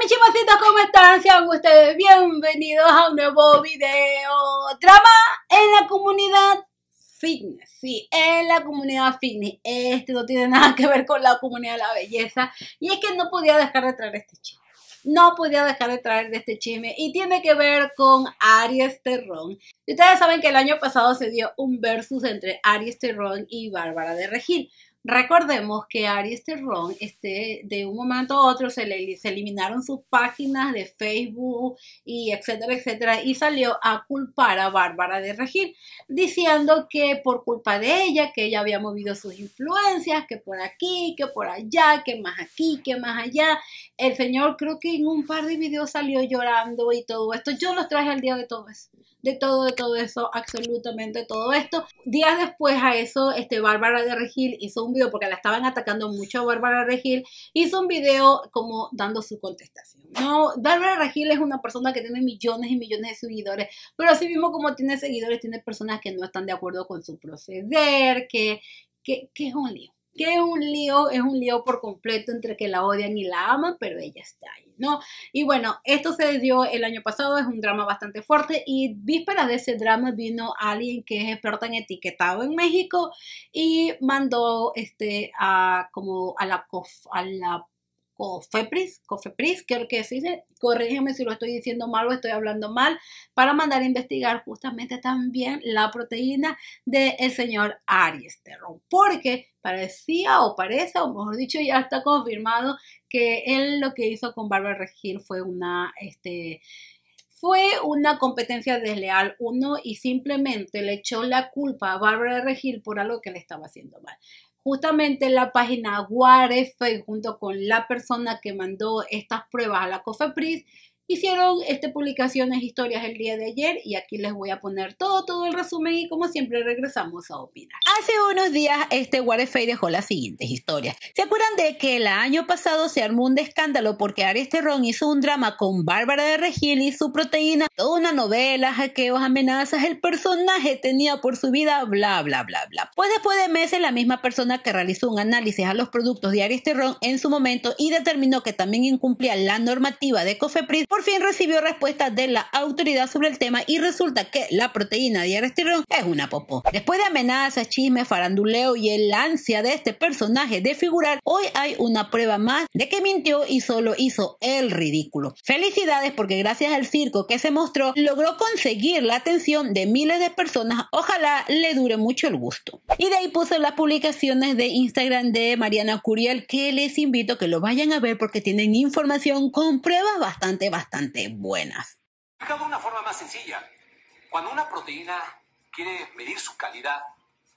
mis chimositos, ¿cómo están? Sean ustedes bienvenidos a un nuevo video. Trama en la comunidad fitness. Sí, en la comunidad fitness. Este no tiene nada que ver con la comunidad de la belleza. Y es que no podía dejar de traer este chisme. No podía dejar de traer de este chisme. Y tiene que ver con Aries Terrón. Ustedes saben que el año pasado se dio un versus entre Aries Terrón y Bárbara de Regil. Recordemos que Aries Terrón, este, de un momento a otro, se, le, se eliminaron sus páginas de Facebook y etcétera, etcétera, y salió a culpar a Bárbara de Regil, diciendo que por culpa de ella, que ella había movido sus influencias, que por aquí, que por allá, que más aquí, que más allá. El señor creo que en un par de videos salió llorando y todo esto. Yo los traje al día de todo eso de todo, de todo eso, absolutamente todo esto. Días después a eso, este, Bárbara de Regil hizo un video, porque la estaban atacando mucho a Bárbara Regil, hizo un video como dando su contestación. No, Bárbara Regil es una persona que tiene millones y millones de seguidores, pero así mismo como tiene seguidores, tiene personas que no están de acuerdo con su proceder, que, que, que es un lío que es un lío, es un lío por completo entre que la odian y la aman, pero ella está ahí, ¿no? Y bueno, esto se dio el año pasado, es un drama bastante fuerte y vísperas de ese drama vino alguien que es experta en etiquetado en México y mandó este a como a la a la COFEPRIS, COFEPRIS, lo que se corrígeme si lo estoy diciendo mal o estoy hablando mal, para mandar a investigar justamente también la proteína del el señor Aries porque parecía o parece, o mejor dicho, ya está confirmado que él lo que hizo con Bárbara Regil fue una, este, fue una competencia desleal uno y simplemente le echó la culpa a Bárbara Regil por algo que le estaba haciendo mal justamente la página Guarefe junto con la persona que mandó estas pruebas a la COFEPRIS Hicieron este, publicaciones, historias el día de ayer y aquí les voy a poner todo, todo el resumen y como siempre regresamos a opinar. Hace unos días este Warefay dejó las siguientes historias. ¿Se acuerdan de que el año pasado se armó un escándalo porque Ron hizo un drama con Bárbara de Regil y su proteína? Toda una novela, hackeos, amenazas, el personaje tenía por su vida, bla, bla, bla, bla. Pues después de meses la misma persona que realizó un análisis a los productos de Ron en su momento y determinó que también incumplía la normativa de Cofepris fin recibió respuesta de la autoridad sobre el tema y resulta que la proteína de es una popó. Después de amenazas, chismes, faranduleo y el ansia de este personaje de figurar, hoy hay una prueba más de que mintió y solo hizo el ridículo. Felicidades porque gracias al circo que se mostró logró conseguir la atención de miles de personas. Ojalá le dure mucho el gusto. Y de ahí puse las publicaciones de Instagram de Mariana Curiel que les invito a que lo vayan a ver porque tienen información con pruebas bastante, bastante bastante buenas. De una forma más sencilla, cuando una proteína quiere medir su calidad,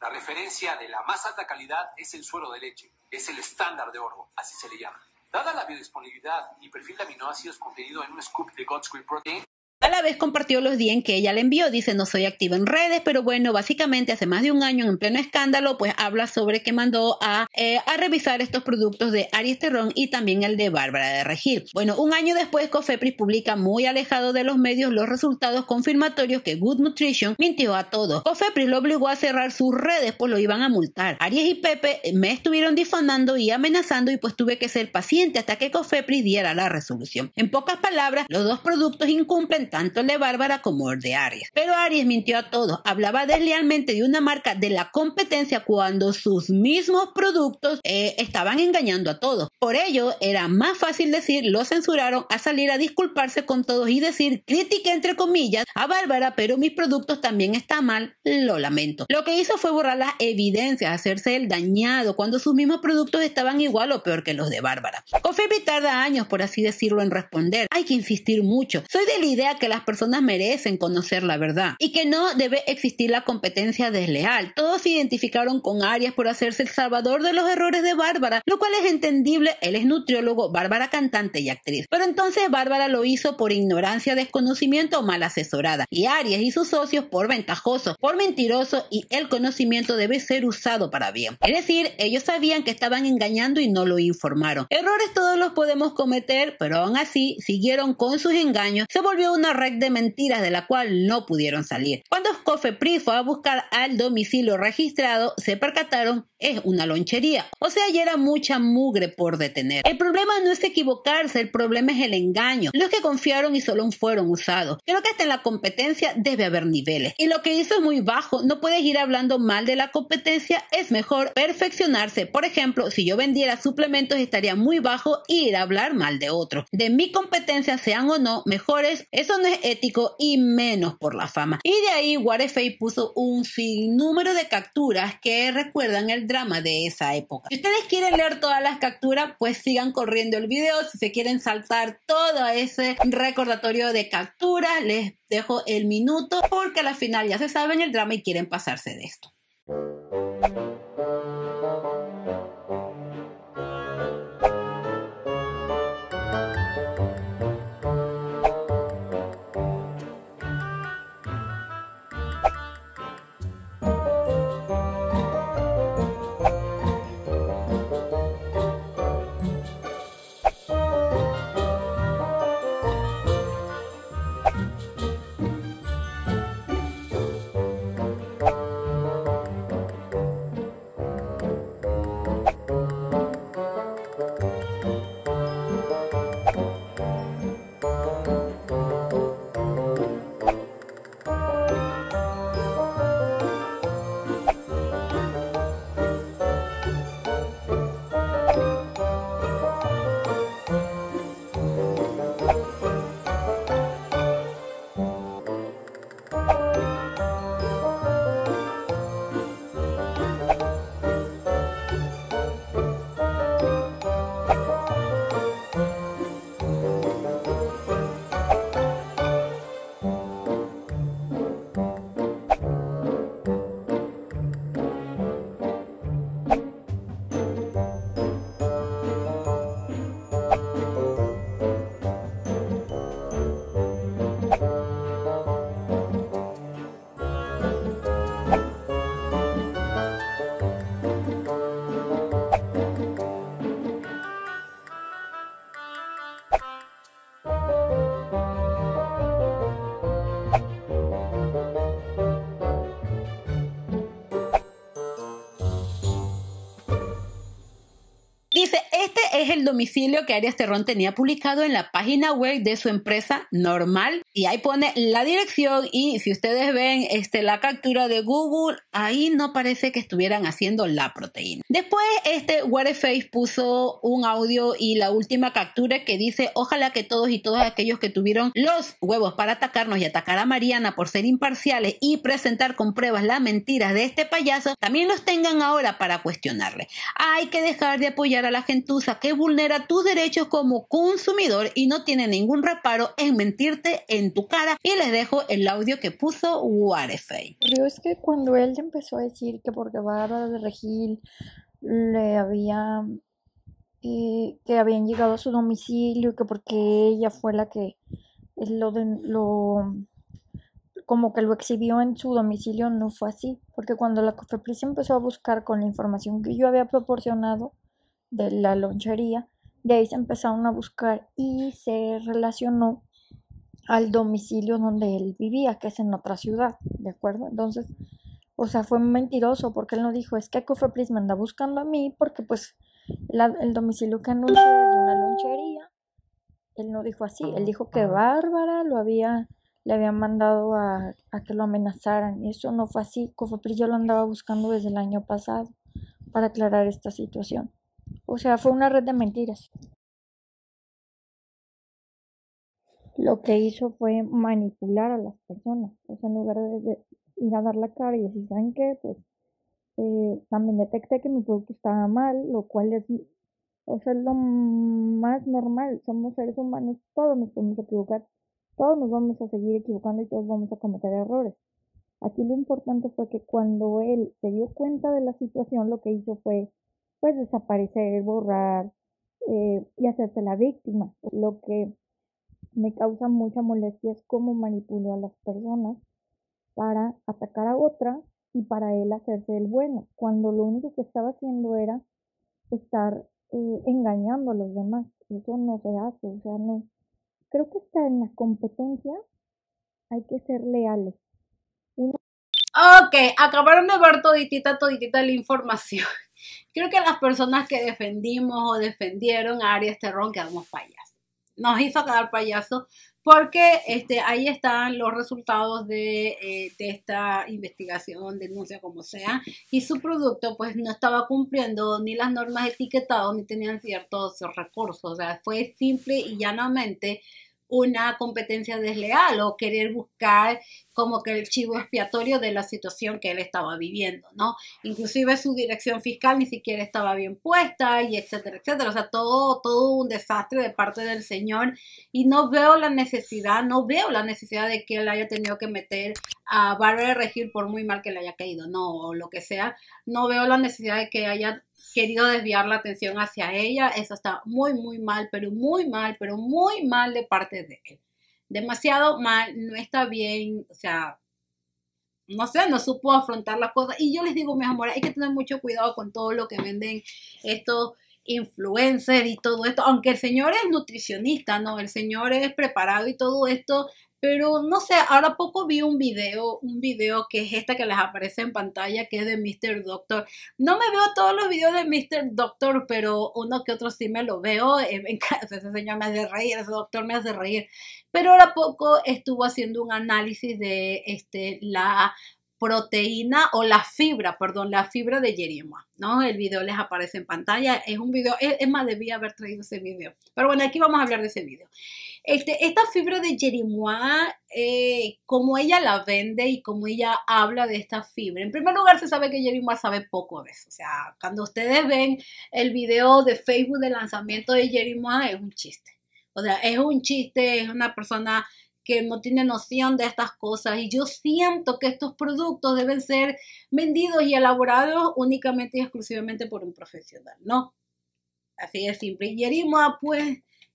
la referencia de la más alta calidad es el suero de leche, es el estándar de oro, así se le llama. Dada la biodisponibilidad y perfil de aminoácidos contenido en un scoop de God's Protein, a la vez compartió los días que ella le envió, dice no soy activa en redes, pero bueno, básicamente hace más de un año en pleno escándalo, pues habla sobre que mandó eh, a, revisar estos productos de Aries Terrón y también el de Bárbara de Regil. Bueno, un año después Cofepris publica muy alejado de los medios los resultados confirmatorios que Good Nutrition mintió a todos. Cofepris lo obligó a cerrar sus redes, pues lo iban a multar. Aries y Pepe eh, me estuvieron difamando y amenazando y pues tuve que ser paciente hasta que Cofepris diera la resolución. En pocas palabras, los dos productos incumplen tanto el de Bárbara como el de Aries. Pero Aries mintió a todos, hablaba deslealmente de una marca de la competencia cuando sus mismos productos eh, estaban engañando a todos. Por ello, era más fácil decir, lo censuraron a salir a disculparse con todos y decir crítica entre comillas a Bárbara, pero mis productos también están mal, lo lamento. Lo que hizo fue borrar las evidencias, hacerse el dañado cuando sus mismos productos estaban igual o peor que los de Bárbara. Cofepi tarda años, por así decirlo, en responder. Hay que insistir mucho. Soy de la idea que las personas merecen conocer la verdad y que no debe existir la competencia desleal. Todos se identificaron con Arias por hacerse el salvador de los errores de Bárbara, lo cual es entendible, él es nutriólogo, Bárbara cantante y actriz. Pero entonces Bárbara lo hizo por ignorancia, desconocimiento o mal asesorada y Arias y sus socios por ventajoso por mentiroso y el conocimiento debe ser usado para bien. Es decir, ellos sabían que estaban engañando y no lo informaron. Errores todos los podemos cometer, pero aún así siguieron con sus engaños, se volvió una una red de mentiras de la cual no pudieron salir. Cuando Prix fue a buscar al domicilio registrado, se percataron es una lonchería. O sea, ya era mucha mugre por detener. El problema no es equivocarse, el problema es el engaño. Los que confiaron y solo fueron usados. Creo que hasta en la competencia debe haber niveles. Y lo que hizo es muy bajo. No puedes ir hablando mal de la competencia. Es mejor perfeccionarse. Por ejemplo, si yo vendiera suplementos estaría muy bajo ir a hablar mal de otro. De mi competencia, sean o no mejores, eso es ético y menos por la fama. Y de ahí Warefei puso un sinnúmero de capturas que recuerdan el drama de esa época. Si ustedes quieren leer todas las capturas, pues sigan corriendo el video. Si se quieren saltar todo ese recordatorio de capturas, les dejo el minuto porque a la final ya se saben el drama y quieren pasarse de esto. es el domicilio que Arias Terrón tenía publicado en la página web de su empresa normal. Y ahí pone la dirección y si ustedes ven este, la captura de Google, ahí no parece que estuvieran haciendo la proteína. Después, este face puso un audio y la última captura que dice, ojalá que todos y todas aquellos que tuvieron los huevos para atacarnos y atacar a Mariana por ser imparciales y presentar con pruebas las mentiras de este payaso, también los tengan ahora para cuestionarle. Hay que dejar de apoyar a la gentuza que vulnera tus derechos como consumidor y no tiene ningún reparo en mentirte en tu cara. Y le dejo el audio que puso Warefay. Es que cuando él empezó a decir que porque Bárbara de Regil le había eh, que habían llegado a su domicilio y que porque ella fue la que lo, de, lo como que lo exhibió en su domicilio no fue así, porque cuando la COFEPRIS empezó a buscar con la información que yo había proporcionado, de la lonchería. De ahí se empezaron a buscar y se relacionó al domicilio donde él vivía, que es en otra ciudad, ¿de acuerdo? Entonces, o sea, fue mentiroso porque él no dijo, es que Cofepris me anda buscando a mí porque pues el domicilio que anuncia es de una lonchería. Él no dijo así, él dijo que Bárbara lo había, le había mandado a, que lo amenazaran y eso no fue así. Cofepris yo lo andaba buscando desde el año pasado para aclarar esta situación. O sea, fue una red de mentiras. Lo que hizo fue manipular a las personas. O sea, en lugar de ir a dar la cara y decir, ¿saben qué? Pues eh, también detecté que mi producto estaba mal, lo cual es, o sea, es lo más normal. Somos seres humanos, todos nos podemos equivocar, todos nos vamos a seguir equivocando y todos vamos a cometer errores. Aquí lo importante fue que cuando él se dio cuenta de la situación, lo que hizo fue pues desaparecer, borrar eh, y hacerse la víctima. Lo que me causa mucha molestia es cómo manipulo a las personas para atacar a otra y para él hacerse el bueno, cuando lo único que estaba haciendo era estar eh, engañando a los demás. Eso no se hace, o sea, no. Creo que está en la competencia, hay que ser leales. Ok, acabaron de ver toditita, toditita la información. Creo que las personas que defendimos o defendieron a Arias Terrón quedamos payasos. Nos hizo quedar payasos porque este, ahí están los resultados de, eh, de, esta investigación, denuncia como sea, y su producto pues no estaba cumpliendo ni las normas etiquetadas ni tenían ciertos recursos, o sea, fue simple y llanamente una competencia desleal o querer buscar como que el chivo expiatorio de la situación que él estaba viviendo, ¿no? Inclusive su dirección fiscal ni siquiera estaba bien puesta y etcétera, etcétera. O sea, todo, todo un desastre de parte del señor y no veo la necesidad, no veo la necesidad de que él haya tenido que meter a Bárbara Regir por muy mal que le haya caído, no, o lo que sea. No veo la necesidad de que haya querido desviar la atención hacia ella. Eso está muy, muy mal, pero muy mal, pero muy mal de parte de él. Demasiado mal, no está bien, o sea, no sé, no supo afrontar las cosas. Y yo les digo, mis amores, hay que tener mucho cuidado con todo lo que venden estos influencers y todo esto. Aunque el señor es nutricionista, ¿no? El señor es preparado y todo esto, pero no sé, ahora poco vi un video, un video que es este que les aparece en pantalla, que es de Mr. Doctor. No me veo todos los videos de Mr. Doctor, pero uno que otro sí me lo veo. ese señor me hace reír, ese doctor me hace reír. Pero ahora poco estuvo haciendo un análisis de este, la proteína o la fibra, perdón, la fibra de Yerima, ¿no? El video les aparece en pantalla, es un video, es, más, debía haber traído ese video, pero bueno, aquí vamos a hablar de ese video. Este, esta fibra de Jerry eh, como ella la vende y como ella habla de esta fibra, en primer lugar se sabe que Mois sabe poco de eso, o sea, cuando ustedes ven el video de Facebook de lanzamiento de Mois, es un chiste, o sea, es un chiste, es una persona que no tiene noción de estas cosas y yo siento que estos productos deben ser vendidos y elaborados únicamente y exclusivamente por un profesional, ¿no? Así de simple. Y Jerima pues,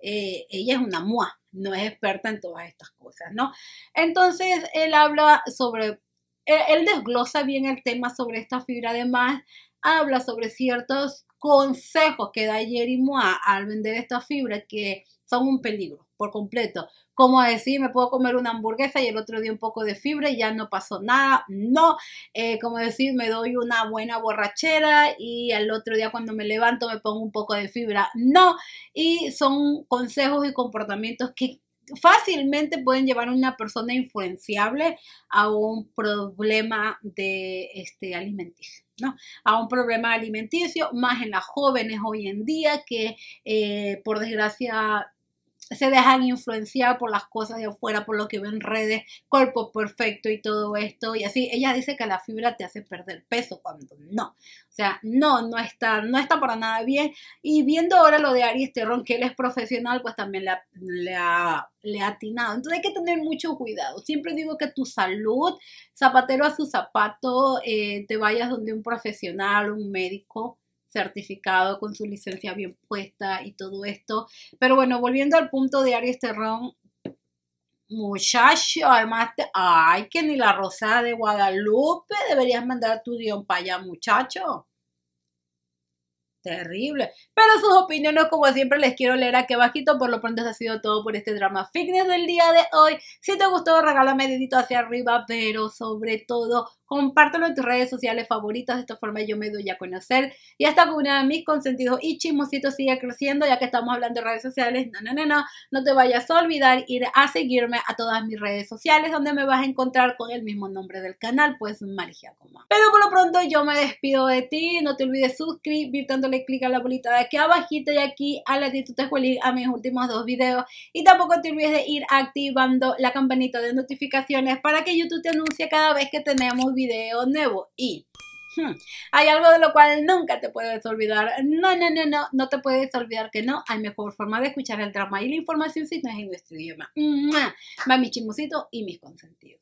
eh, ella es una mua, no es experta en todas estas cosas, ¿no? Entonces, él habla sobre, él, eh, él desglosa bien el tema sobre esta fibra, además, habla sobre ciertos consejos que da Jerry Moa al vender estas fibras que son un peligro por completo. Como decir, me puedo comer una hamburguesa y el otro día un poco de fibra y ya no pasó nada. No, eh, como decir, me doy una buena borrachera y al otro día cuando me levanto me pongo un poco de fibra. No, y son consejos y comportamientos que fácilmente pueden llevar a una persona influenciable a un problema de este alimenticio. ¿no? a un problema alimenticio, más en las jóvenes hoy en día que eh, por desgracia se dejan influenciar por las cosas de afuera, por lo que ven redes, cuerpo perfecto y todo esto. Y así, ella dice que la fibra te hace perder peso cuando no. O sea, no, no está, no está para nada bien. Y viendo ahora lo de Ari Terrón, que él es profesional, pues también le ha, atinado. Entonces hay que tener mucho cuidado. Siempre digo que tu salud, zapatero a su zapato, eh, te vayas donde un profesional, un médico, certificado con su licencia bien puesta y todo esto. Pero bueno, volviendo al punto de Aries Terrón, muchacho, además, ay, que ni la rosada de Guadalupe deberías mandar tu guión para allá, muchacho terrible. Pero sus opiniones, como siempre, les quiero leer aquí bajito Por lo pronto, eso ha sido todo por este drama fitness del día de hoy. Si te gustó, regálame dedito hacia arriba, pero sobre todo, compártelo en tus redes sociales favoritas. De esta forma yo me doy a conocer. Y hasta con una de mis consentidos y chismositos sigue creciendo, ya que estamos hablando de redes sociales. No, no, no, no. No te vayas a olvidar ir a seguirme a todas mis redes sociales, donde me vas a encontrar con el mismo nombre del canal, pues Margia Coma. Pero por lo pronto yo me despido de ti. No te olvides suscribirte dándole clica clic la bolita de aquí abajito y aquí a la actitud a mis últimos dos videos y tampoco te olvides de ir activando la campanita de notificaciones para que YouTube te anuncie cada vez que tenemos video nuevos y hmm, Hay algo de lo cual nunca te puedes olvidar. No, no, no, no, no te puedes olvidar que no. Hay mejor forma de escuchar el drama y la información si no es en nuestro idioma. Va mi chismosito y mis consentidos.